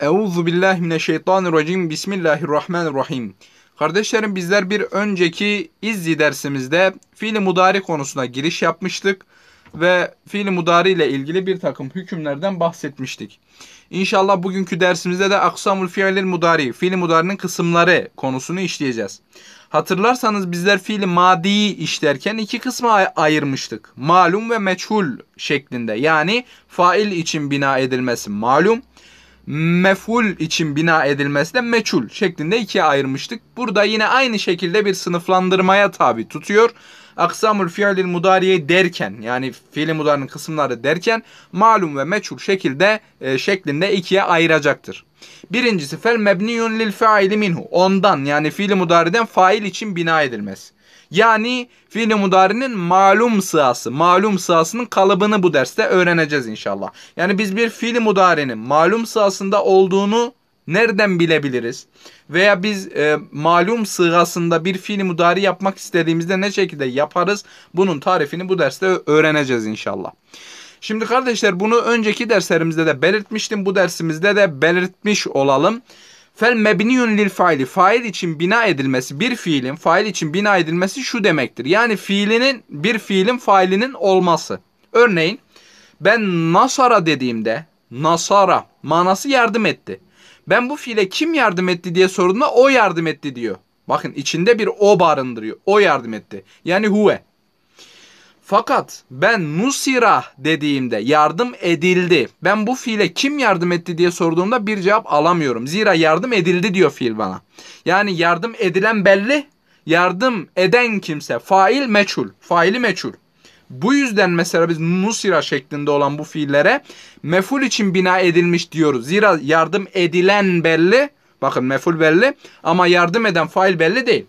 Euzu billahi mineşşeytanirracim. Bismillahirrahmanirrahim. Kardeşlerim bizler bir önceki izzi dersimizde fiili mudari konusuna giriş yapmıştık ve fiili mudari ile ilgili bir takım hükümlerden bahsetmiştik. İnşallah bugünkü dersimizde de aksamul fiilil mudari, fiili mudarinin kısımları konusunu işleyeceğiz. Hatırlarsanız bizler fiili madiyi işlerken iki kısma ayırmıştık. Malum ve meçhul şeklinde yani fail için bina edilmesi malum, meful için bina edilmesi de meçhul şeklinde ikiye ayırmıştık. Burada yine aynı şekilde bir sınıflandırmaya tabi tutuyor. Aksamul fiilil mudariye derken yani fiili mudarinin kısımları derken malum ve meçhul şekilde e, şeklinde ikiye ayıracaktır. Birincisi fel mebniyun lil faili minhu. Ondan yani fiili mudariden fail için bina edilmesi. Yani fiil mudarinin malum sığası, malum sığasının kalıbını bu derste öğreneceğiz inşallah. Yani biz bir fiil mudarinin malum sığasında olduğunu nereden bilebiliriz? Veya biz e, malum sığasında bir fiil mudari yapmak istediğimizde ne şekilde yaparız? Bunun tarifini bu derste öğreneceğiz inşallah. Şimdi kardeşler bunu önceki derslerimizde de belirtmiştim. Bu dersimizde de belirtmiş olalım. Fel mebniyun lil faili. Fail için bina edilmesi, bir fiilin fail için bina edilmesi şu demektir. Yani fiilinin bir fiilin failinin olması. Örneğin ben nasara dediğimde nasara manası yardım etti. Ben bu fiile kim yardım etti diye sorduğumda o yardım etti diyor. Bakın içinde bir o barındırıyor. O yardım etti. Yani huve. Fakat ben nusira dediğimde yardım edildi. Ben bu fiile kim yardım etti diye sorduğumda bir cevap alamıyorum. Zira yardım edildi diyor fiil bana. Yani yardım edilen belli, yardım eden kimse fail meçhul, faili meçhul. Bu yüzden mesela biz nusira şeklinde olan bu fiillere meful için bina edilmiş diyoruz. Zira yardım edilen belli, bakın meful belli ama yardım eden fail belli değil.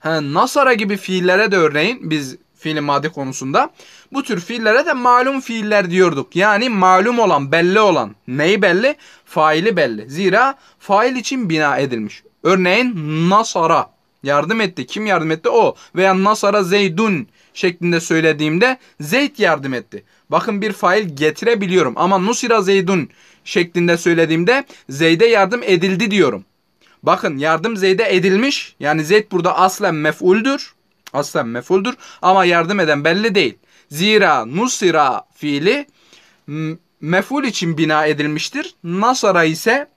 Ha, nasara gibi fiillere de örneğin biz fiilin madde konusunda. Bu tür fiillere de malum fiiller diyorduk. Yani malum olan, belli olan. Neyi belli? Faili belli. Zira fail için bina edilmiş. Örneğin nasara yardım etti. Kim yardım etti? O. Veya nasara zeydun şeklinde söylediğimde Zeyd yardım etti. Bakın bir fail getirebiliyorum ama Nusira Zeydun şeklinde söylediğimde Zeyd'e yardım edildi diyorum. Bakın yardım Zeyd'e edilmiş. Yani Zeyd burada aslen mef'uldür aslen mefuldür ama yardım eden belli değil. Zira nusira fiili meful için bina edilmiştir. Nasara ise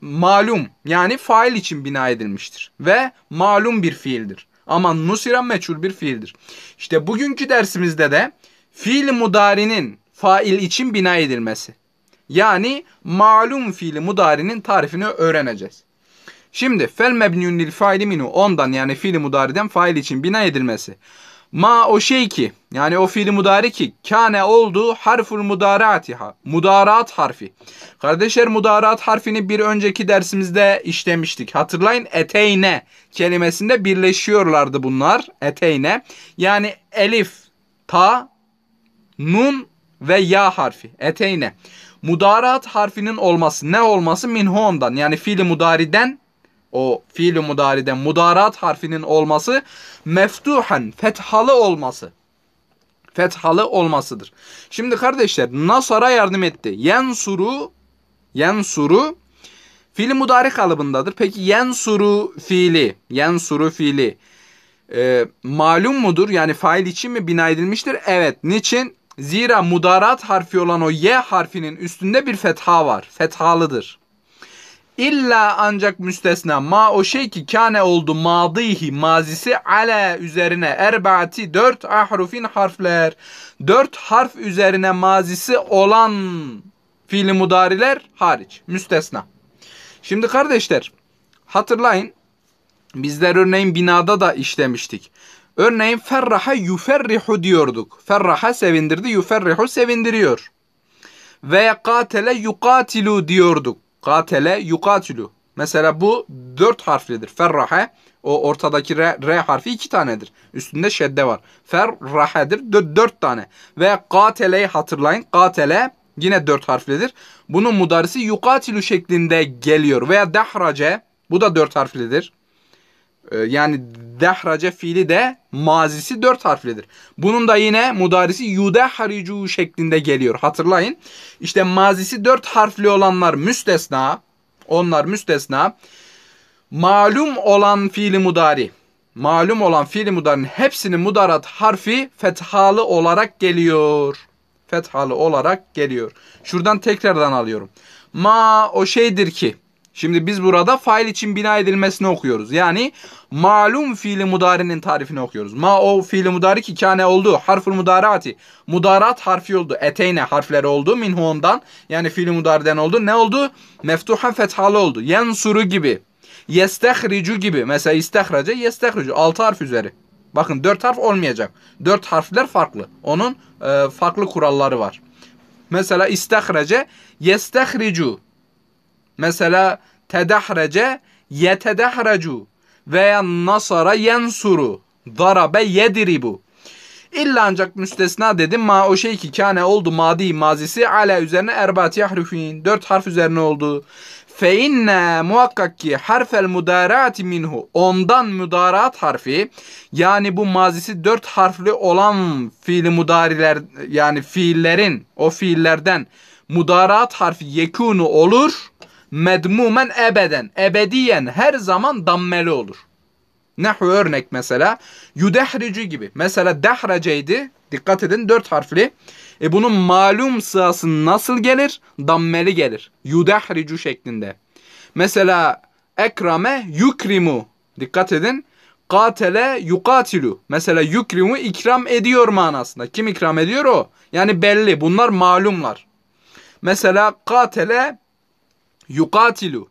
malum yani fail için bina edilmiştir ve malum bir fiildir. Ama nusira meçhul bir fiildir. İşte bugünkü dersimizde de fiil mudarinin fail için bina edilmesi. Yani malum fiili mudarinin tarifini öğreneceğiz. Şimdi fel mebniyun lil faili minu ondan yani fiili mudariden fail için bina edilmesi. Ma o şey ki yani o fiili mudari ki kane oldu harful mudaratiha mudarat harfi. Kardeşler mudarat harfini bir önceki dersimizde işlemiştik. Hatırlayın eteyne kelimesinde birleşiyorlardı bunlar eteyne. Yani elif, ta, nun ve ya harfi eteyne. Mudarat harfinin olması ne olması minhu ondan yani fiili mudariden o fiil-i mudaride mudarat harfinin olması meftuhen fethalı olması. Fethalı olmasıdır. Şimdi kardeşler Nasara yardım etti. Yensuru Yensuru fiil mudari kalıbındadır. Peki yensuru fiili yensuru fiili e, malum mudur? Yani fail için mi bina edilmiştir? Evet. Niçin? Zira mudarat harfi olan o y harfinin üstünde bir fetha var. Fethalıdır. İlla ancak müstesna ma o şey ki kane oldu madihi mazisi ale üzerine erbati dört ahrufin harfler. Dört harf üzerine mazisi olan fiili mudariler hariç müstesna. Şimdi kardeşler hatırlayın bizler örneğin binada da işlemiştik. Örneğin ferraha yuferrihu diyorduk. Ferraha sevindirdi, yuferrihu sevindiriyor. ve katele yukatilu diyorduk. Katele yukatilu. Mesela bu dört harflidir. Ferrahe o ortadaki re, re harfi iki tanedir. Üstünde şedde var. Ferrahedir dört, dört tane. Ve kateleyi hatırlayın. Katele yine dört harflidir. Bunun mudarisi yukatilu şeklinde geliyor. Veya dehrace bu da dört harflidir. Ee, yani dehrace fiili de mazisi dört harflidir. Bunun da yine mudarisi yudeharicu şeklinde geliyor. Hatırlayın. İşte mazisi dört harfli olanlar müstesna. Onlar müstesna. Malum olan fiili mudari. Malum olan fiili mudarın hepsinin mudarat harfi fethalı olarak geliyor. Fethalı olarak geliyor. Şuradan tekrardan alıyorum. Ma o şeydir ki Şimdi biz burada fail için bina edilmesini okuyoruz. Yani malum fiili mudarinin tarifini okuyoruz. Ma o fiili mudari ki kane oldu. Harful mudarati. Mudarat harfi oldu. Eteyne harfleri oldu. Minhu ondan. Yani fiili mudariden oldu. Ne oldu? Meftuhan fethalı oldu. Yensuru gibi. Yestehricu gibi. Mesela istehraca yestehricu. Altı harf üzeri. Bakın dört harf olmayacak. Dört harfler farklı. Onun e, farklı kuralları var. Mesela istehrece yestehricu. Mesela tedahrece yetedahrecu veya nasara yensuru, darabe yediribu. İlla ancak müstesna dedim ma o şey ki kane oldu madi mazisi ala üzerine erbat yahrufin. Dört harf üzerine oldu. Fe inne muhakkak ki harfel mudarati minhu. Ondan mudarat harfi yani bu mazisi dört harfli olan fiili mudariler yani fiillerin o fiillerden mudarat harfi yekunu olur medmumen ebeden, ebediyen her zaman dammeli olur. Nehu örnek mesela yudehrici gibi. Mesela dehraceydi. Dikkat edin dört harfli. E bunun malum sığası nasıl gelir? Dammeli gelir. Yudehricu şeklinde. Mesela ekrame yukrimu. Dikkat edin. Katele yukatilu. Mesela yukrimu ikram ediyor manasında. Kim ikram ediyor o? Yani belli. Bunlar malumlar. Mesela katele yukatilu.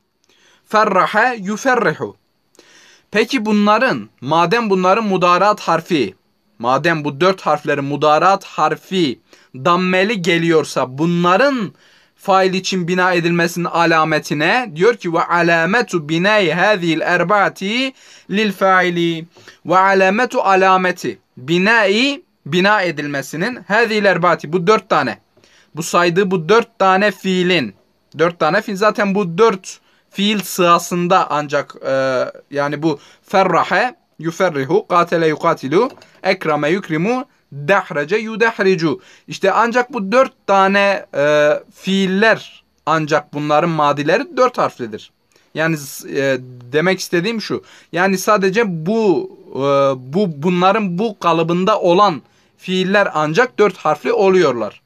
Ferraha yuferrihu. Peki bunların, madem bunların mudarat harfi, madem bu dört harflerin mudarat harfi dammeli geliyorsa bunların fail için bina edilmesinin alametine diyor ki ve alametu binai hazil erbaati lil faili ve alametu alameti binai bina edilmesinin hazil erbaati bu dört tane bu saydığı bu dört tane fiilin Dört tane fiil. Zaten bu dört fiil sırasında ancak e, yani bu ferrahe yuferrihu, katele yukatilu, ekrame yukrimu, dehrece yudehricu. İşte ancak bu dört tane e, fiiller ancak bunların madileri dört harflidir. Yani e, demek istediğim şu. Yani sadece bu e, bu bunların bu kalıbında olan fiiller ancak dört harfli oluyorlar.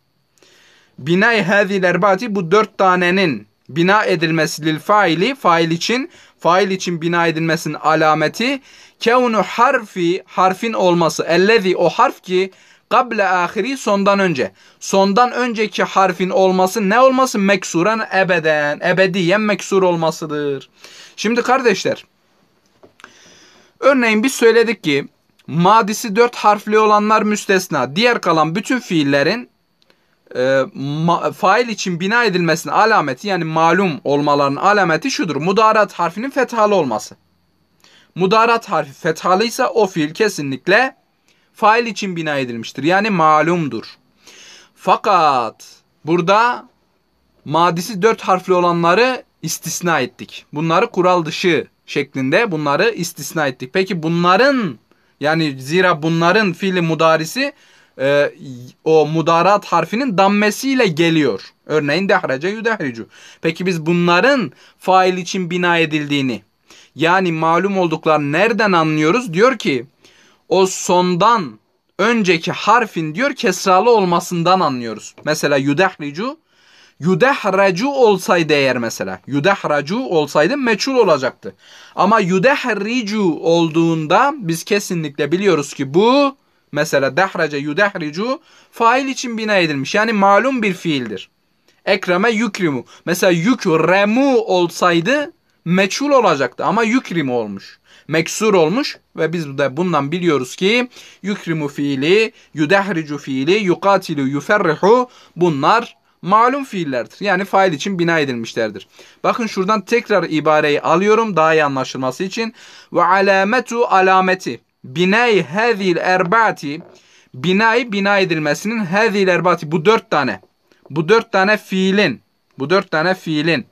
Binay hâzil erbati bu dört tanenin bina edilmesi lil faili fail için fail için bina edilmesinin alameti keunu harfi harfin olması ellezi o harf ki kable ahiri sondan önce sondan önceki harfin olması ne olması meksuren ebeden ebediyen meksur olmasıdır. Şimdi kardeşler örneğin biz söyledik ki madisi dört harfli olanlar müstesna diğer kalan bütün fiillerin e, ma, fail için bina edilmesinin alameti yani malum olmaların alameti şudur. Mudarat harfinin fethalı olması. Mudarat harfi fethalıysa o fiil kesinlikle fail için bina edilmiştir. Yani malumdur. Fakat burada madisi dört harfli olanları istisna ettik. Bunları kural dışı şeklinde bunları istisna ettik. Peki bunların yani zira bunların fiili mudarisi e, o mudarat harfinin dammesiyle geliyor. Örneğin dehrece yudehricu. Peki biz bunların fail için bina edildiğini yani malum olduklarını nereden anlıyoruz? Diyor ki o sondan önceki harfin diyor kesralı olmasından anlıyoruz. Mesela yudehricu yudehracu olsaydı eğer mesela yudehracu olsaydı meçhul olacaktı. Ama yudehricu olduğunda biz kesinlikle biliyoruz ki bu Mesela dehrace yudehricu fail için bina edilmiş. Yani malum bir fiildir. Ekreme yükrimu. Mesela yükremu olsaydı meçhul olacaktı ama yükrimu olmuş. Meksur olmuş ve biz de bundan biliyoruz ki yükrimu fiili, yudehricu fiili, yukatilu, yuferrihu bunlar malum fiillerdir. Yani fail için bina edilmişlerdir. Bakın şuradan tekrar ibareyi alıyorum daha iyi anlaşılması için. Ve alametu alameti binayı hazil erbaati binayı bina edilmesinin hazil erbaati bu dört tane bu dört tane fiilin bu dört tane fiilin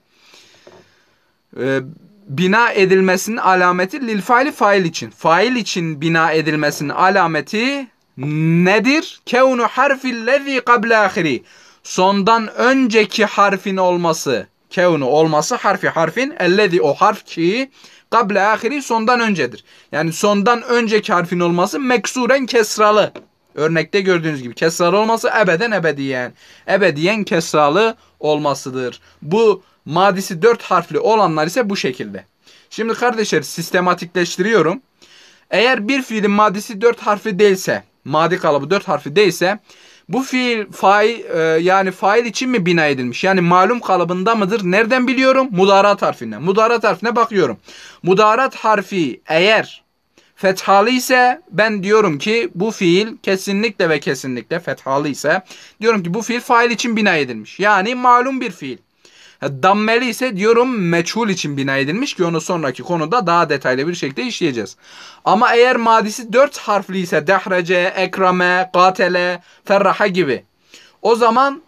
e, bina edilmesinin alameti lil faili fail için. Fail için bina edilmesinin alameti nedir? Kevnu harfi lezi kabla ahiri. Sondan önceki harfin olması kevnu olması harfi harfin ellezi o harf ki kable ahiri sondan öncedir. Yani sondan önceki harfin olması meksuren kesralı. Örnekte gördüğünüz gibi kesralı olması ebeden ebediyen. Ebediyen kesralı olmasıdır. Bu madisi dört harfli olanlar ise bu şekilde. Şimdi kardeşler sistematikleştiriyorum. Eğer bir fiilin madisi dört harfi değilse, madi kalıbı dört harfi değilse bu fiil fail e, yani fail için mi bina edilmiş? Yani malum kalıbında mıdır? Nereden biliyorum? Mudarat harfine. Mudarat harfine bakıyorum. Mudarat harfi eğer fethalı ise ben diyorum ki bu fiil kesinlikle ve kesinlikle fethalı ise diyorum ki bu fiil fail için bina edilmiş. Yani malum bir fiil. Dammeli ise diyorum meçhul için bina edilmiş ki onu sonraki konuda daha detaylı bir şekilde işleyeceğiz. Ama eğer madisi 4 harfli ise dehrece, ekrame, katele, ferraha gibi. O zaman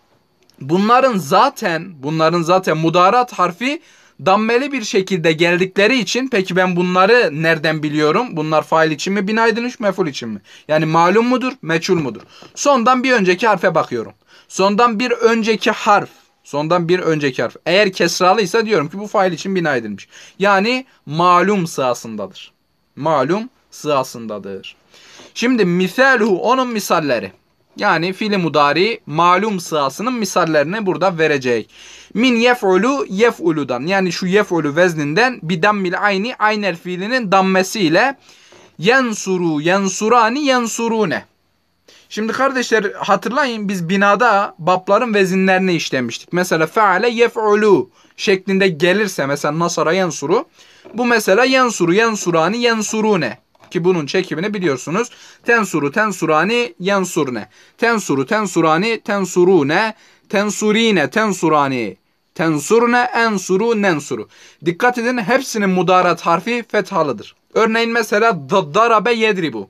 bunların zaten bunların zaten mudarat harfi dammeli bir şekilde geldikleri için peki ben bunları nereden biliyorum? Bunlar fail için mi? Bina edilmiş meful için mi? Yani malum mudur? Meçhul mudur? Sondan bir önceki harfe bakıyorum. Sondan bir önceki harf Sondan bir önceki harf. Eğer kesralıysa diyorum ki bu fail için bina edilmiş. Yani malum sığasındadır. Malum sığasındadır. Şimdi misalhu onun misalleri. Yani fiili mudari malum sığasının misallerini burada verecek. Min yef'ulu yef'uludan yani şu yef'ulu vezninden bidammil ayni ayner fiilinin dammesiyle yensuru yensurani yensurune Şimdi kardeşler hatırlayın biz binada babların vezinlerini işlemiştik. Mesela feale yef'ulu şeklinde gelirse mesela nasara yansuru. Bu mesela yansuru, yansurani, yansurune ki bunun çekimini biliyorsunuz. Tensuru, tensurani, yansurne. Tensuru, tensurani, tensurune, tensurine, tensurani, tensurne, ensuru, nensuru. Dikkat edin hepsinin mudarat harfi fethalıdır. Örneğin mesela darabe yedribu.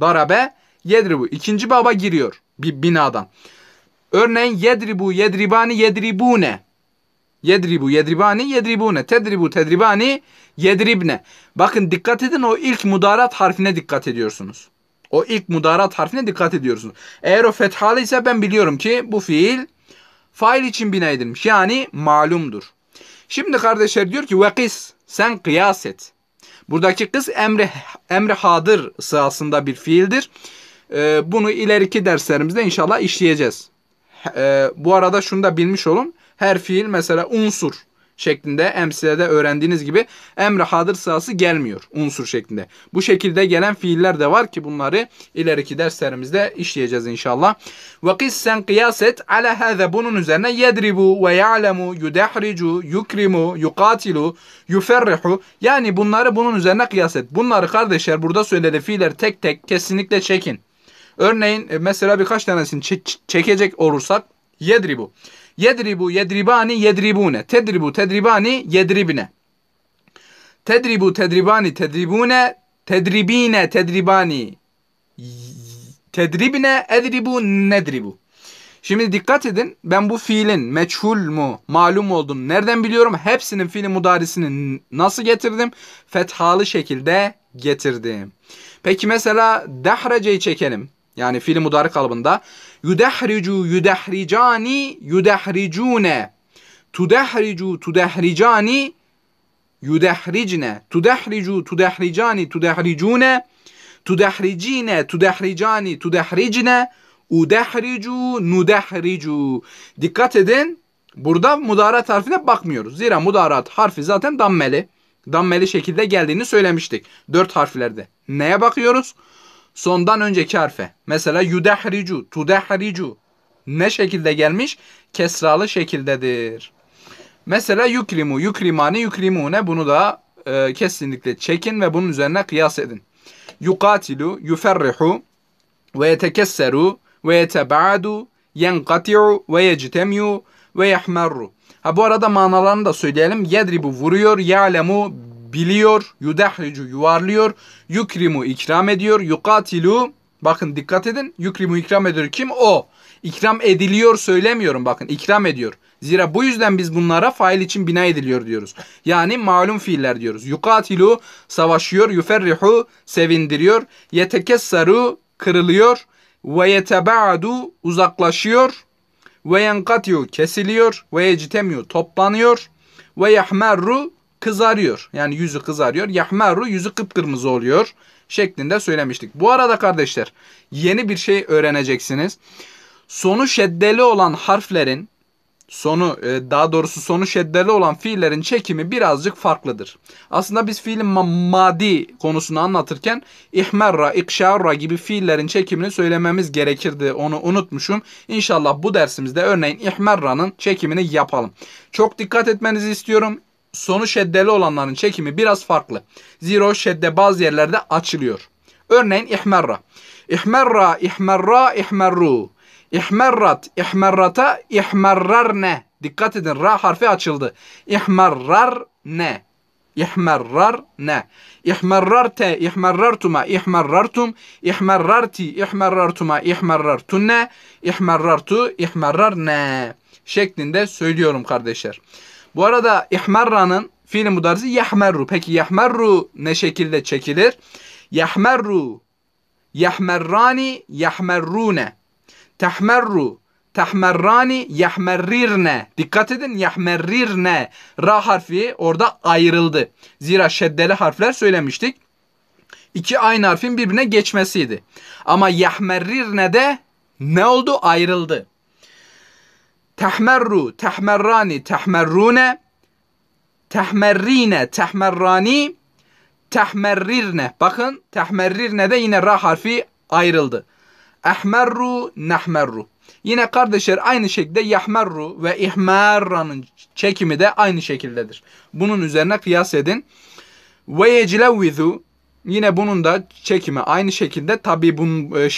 Darabe yedribu. İkinci baba giriyor bir binadan. Örneğin yedribu, yedribani, yedribune. Yedribu, yedribani, yedribune. Tedribu, tedribani, yedribne. Bakın dikkat edin o ilk mudarat harfine dikkat ediyorsunuz. O ilk mudarat harfine dikkat ediyorsunuz. Eğer o fethalı ise ben biliyorum ki bu fiil fail için bina edilmiş. Yani malumdur. Şimdi kardeşler diyor ki vekis sen kıyas et. Buradaki kız emri, emri hadır sırasında bir fiildir. E, bunu ileriki derslerimizde inşallah işleyeceğiz. E, bu arada şunu da bilmiş olun. Her fiil mesela unsur şeklinde emsilede öğrendiğiniz gibi emre hadır sırası gelmiyor unsur şeklinde. Bu şekilde gelen fiiller de var ki bunları ileriki derslerimizde işleyeceğiz inşallah. Ve kissen kıyas et ala hâze bunun üzerine yedribu ve ya'lemu yudahricu yukrimu yukatilu yuferrihu yani bunları bunun üzerine kıyas et. Bunları kardeşler burada söyledi fiiller tek tek kesinlikle çekin. Örneğin e, mesela birkaç tanesini çekecek olursak yedribu. Yedribu, yedribani, yedribune. Tedribu, tedribani, yedribine. Tedribu, tedribani, tedribune. Tedribine, tedribani. Tedribine, edribu, nedribu. Şimdi dikkat edin ben bu fiilin meçhul mu malum olduğunu nereden biliyorum? Hepsinin fiili mudarisini nasıl getirdim? Fethalı şekilde getirdim. Peki mesela dehraceyi çekelim. Yani fiil mudari kalıbında. Yudehricu yudehricani yudehricune. Tudehricu tudehricani yudehricne. Tudehricu tudehricani tudehricune. Tudehricine tudehricani tudehricne. Udehricu nudehricu. Dikkat edin. Burada mudarat harfine bakmıyoruz. Zira mudarat harfi zaten dammeli. Dammeli şekilde geldiğini söylemiştik. Dört harflerde. Neye bakıyoruz? Sondan önceki harfe. Mesela yudehricu, tudehricu. Ne şekilde gelmiş? Kesralı şekildedir. Mesela yukrimu, yukrimani, yukrimune. Bunu da e, kesinlikle çekin ve bunun üzerine kıyas edin. Yukatilu, yuferrihu, ve yetekesseru, ve yetebaadu, yenkati'u, ve yecitemiu, ve yehmerru. Ha bu arada manalarını da söyleyelim. Yedribu vuruyor, ya'lemu biliyor, yudehricu yuvarlıyor, yukrimu ikram ediyor, yukatilu bakın dikkat edin yukrimu ikram ediyor kim o? İkram ediliyor söylemiyorum bakın ikram ediyor. Zira bu yüzden biz bunlara fail için bina ediliyor diyoruz. Yani malum fiiller diyoruz. Yukatilu savaşıyor, yuferrihu sevindiriyor, yetekessaru kırılıyor ve yetebaadu uzaklaşıyor ve yenkatiu kesiliyor ve yecitemiyor toplanıyor ve yahmerru kızarıyor. Yani yüzü kızarıyor. Yahmaru yüzü kıpkırmızı oluyor şeklinde söylemiştik. Bu arada kardeşler yeni bir şey öğreneceksiniz. Sonu şeddeli olan harflerin sonu e, daha doğrusu sonu şeddeli olan fiillerin çekimi birazcık farklıdır. Aslında biz fiilin ma madi konusunu anlatırken ihmerra, ikşarra gibi fiillerin çekimini söylememiz gerekirdi. Onu unutmuşum. İnşallah bu dersimizde örneğin ihmerra'nın çekimini yapalım. Çok dikkat etmenizi istiyorum sonu şeddeli olanların çekimi biraz farklı. Zira şedde bazı yerlerde açılıyor. Örneğin ihmerra. İhmerra, ihmerra, ihmerru. İhmerrat, ihmerrata, ihmerrarne. Dikkat edin ra harfi açıldı. İhmerrarne. İhmerrarne. İhmerrarte, ihmerrartuma, ihmerrartum, ihmerrarti, ihmerrartuma, ihmerrartunne, ihmerrartu, ihmerrarne şeklinde söylüyorum kardeşler. Bu arada İhmerranın fiili mudarisi yahmerru. Peki yahmerru ne şekilde çekilir? Yahmerru, yahmerrani, yahmerrune. Tahmerru, tahmerrani, yahmerrirne. Dikkat edin yahmerrirne. Ra harfi orada ayrıldı. Zira şeddeli harfler söylemiştik. İki aynı harfin birbirine geçmesiydi. Ama yahmerrirne de ne oldu? Ayrıldı. Tehmerru, tehmerrani, tehmerrune, tehmerrine, tehmerrani, tehmerrirne. Bakın tehmerrirne de yine ra harfi ayrıldı. Ehmerru, nehmerru. Yine kardeşler aynı şekilde yahmerru ve ihmerranın çekimi de aynı şekildedir. Bunun üzerine kıyas edin. Ve yeclevvizu Yine bunun da çekimi aynı şekilde tabi bunun e,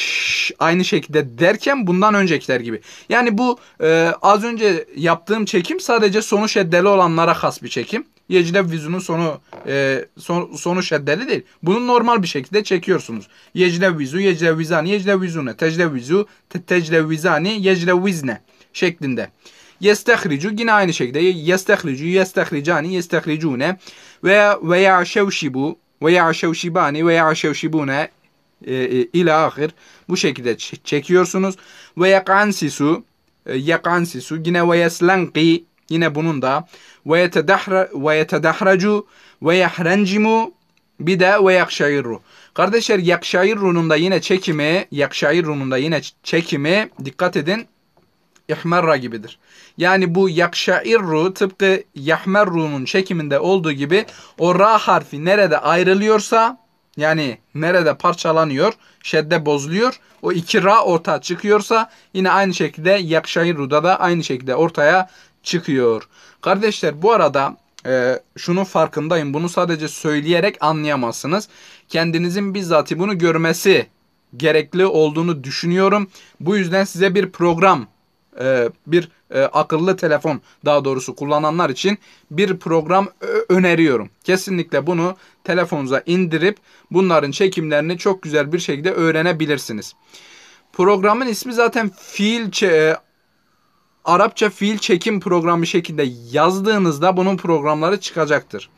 aynı şekilde derken bundan öncekiler gibi. Yani bu e, az önce yaptığım çekim sadece sonu şeddeli olanlara has bir çekim. Yeclev vüzunun sonu e, son, sonu şeddeli değil. Bunu normal bir şekilde çekiyorsunuz. Yeclev vüzu, yeclev vizani, yeclev vüzune, teclev vüzu, te, teclev vizani, yeclev vizne şeklinde. Yestehricu yine aynı şekilde. Yestehricu, yestehricani, yestehricune veya veya şevşibu ve ya'şevşibani ve ya'şevşibune ila ahir. Bu şekilde çekiyorsunuz. Ve yakansisu yakansisu yine ve yeslenki yine bunun da ve yetedahracu ve yahrencimu bir de ve yakşayırru. Kardeşler yakşayırru'nun da yine çekimi yakşayırru'nun da yine çekimi dikkat edin ihmerra gibidir. Yani bu yakşairru tıpkı yahmerru'nun çekiminde olduğu gibi o ra harfi nerede ayrılıyorsa yani nerede parçalanıyor, şedde bozuluyor. O iki ra ortaya çıkıyorsa yine aynı şekilde yakşairru'da da aynı şekilde ortaya çıkıyor. Kardeşler bu arada e, şunun farkındayım. Bunu sadece söyleyerek anlayamazsınız. Kendinizin bizzat bunu görmesi gerekli olduğunu düşünüyorum. Bu yüzden size bir program e, bir e, akıllı telefon daha doğrusu kullananlar için bir program e, öneriyorum. Kesinlikle bunu telefonunuza indirip bunların çekimlerini çok güzel bir şekilde öğrenebilirsiniz. Programın ismi zaten fiil Arapça fiil çekim programı şeklinde yazdığınızda bunun programları çıkacaktır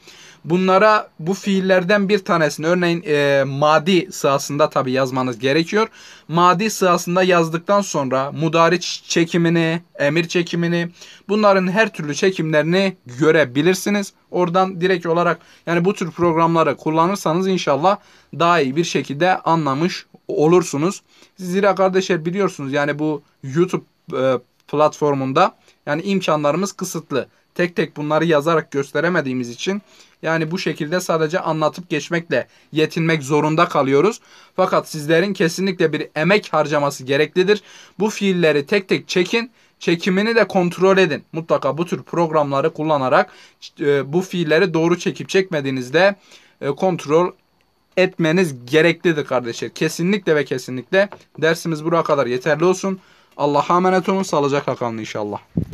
bunlara bu fiillerden bir tanesini örneğin e, madi sırasında tabi yazmanız gerekiyor. Madi sırasında yazdıktan sonra mudariç çekimini, emir çekimini bunların her türlü çekimlerini görebilirsiniz. Oradan direkt olarak yani bu tür programları kullanırsanız inşallah daha iyi bir şekilde anlamış olursunuz. Zira kardeşler biliyorsunuz yani bu YouTube e, platformunda yani imkanlarımız kısıtlı tek tek bunları yazarak gösteremediğimiz için yani bu şekilde sadece anlatıp geçmekle yetinmek zorunda kalıyoruz. Fakat sizlerin kesinlikle bir emek harcaması gereklidir. Bu fiilleri tek tek çekin çekimini de kontrol edin. Mutlaka bu tür programları kullanarak e, bu fiilleri doğru çekip çekmediğinizde e, kontrol etmeniz gereklidir kardeşler. Kesinlikle ve kesinlikle dersimiz buraya kadar yeterli olsun. Allah'a emanet olun. Sağlıcakla kalın inşallah.